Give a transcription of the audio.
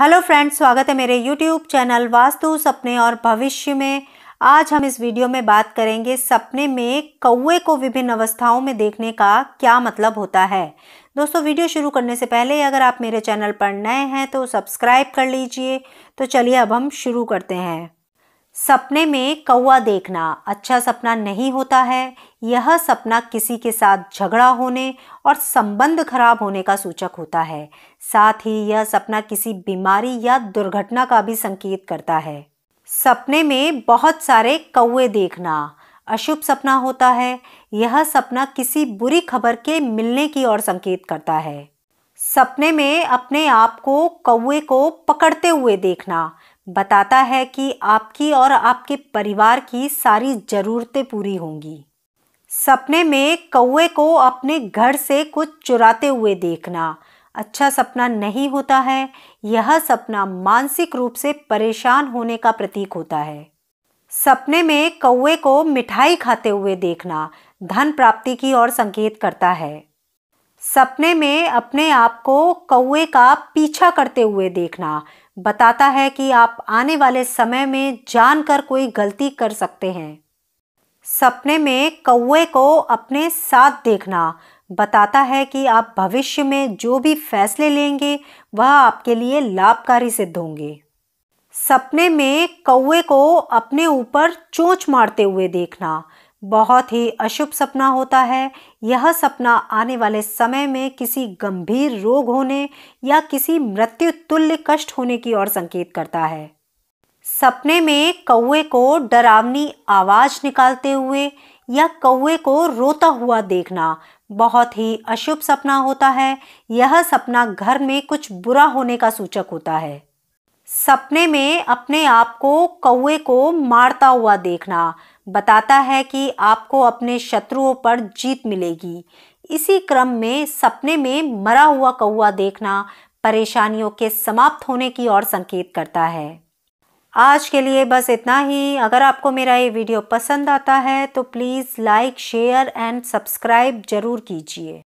hello friends स्वागत है मेरे यूट्यूब चैनल वास्तु सपने और भविष्य में आज हम इस वीडियो में बात करेंगे सपने में कौए को विभिन्न अवस्थाओं में देखने का क्या मतलब होता है दोस्तों वीडियो शुरू करने से पहले अगर आप मेरे चैनल पर नए हैं तो सब्सक्राइब कर लीजिए तो चलिए अब हम शुरू करते हैं सपने में कौआ देखना अच्छा सपना नहीं होता है यह सपना किसी के साथ झगड़ा होने और संबंध खराब होने का सूचक होता है साथ ही यह सपना किसी बीमारी या दुर्घटना का भी संकेत करता है सपने में बहुत सारे कौए देखना अशुभ सपना होता है यह सपना किसी बुरी खबर के मिलने की ओर संकेत करता है सपने में अपने आप को कौए को पकड़ते हुए देखना बताता है कि आपकी और आपके परिवार की सारी ज़रूरतें पूरी होंगी सपने में कौए को अपने घर से कुछ चुराते हुए देखना अच्छा सपना नहीं होता है यह सपना मानसिक रूप से परेशान होने का प्रतीक होता है सपने में कौए को मिठाई खाते हुए देखना धन प्राप्ति की ओर संकेत करता है सपने में अपने आप को कौए का पीछा करते हुए देखना बताता है कि आप आने वाले समय में जानकर कोई गलती कर सकते हैं सपने में कौए को अपने साथ देखना बताता है कि आप भविष्य में जो भी फैसले लेंगे वह आपके लिए लाभकारी सिद्ध होंगे सपने में कौए को अपने ऊपर चोंच मारते हुए देखना बहुत ही अशुभ सपना होता है यह सपना आने वाले समय में किसी गंभीर रोग होने या किसी मृत्यु तुल्य कष्ट होने की ओर संकेत करता है सपने में कौए को डरावनी आवाज़ निकालते हुए या कौए को रोता हुआ देखना बहुत ही अशुभ सपना होता है यह सपना घर में कुछ बुरा होने का सूचक होता है सपने में अपने आप को कौए को मारता हुआ देखना बताता है कि आपको अपने शत्रुओं पर जीत मिलेगी इसी क्रम में सपने में मरा हुआ कौआ देखना परेशानियों के समाप्त होने की ओर संकेत करता है आज के लिए बस इतना ही अगर आपको मेरा ये वीडियो पसंद आता है तो please like share and subscribe ज़रूर कीजिए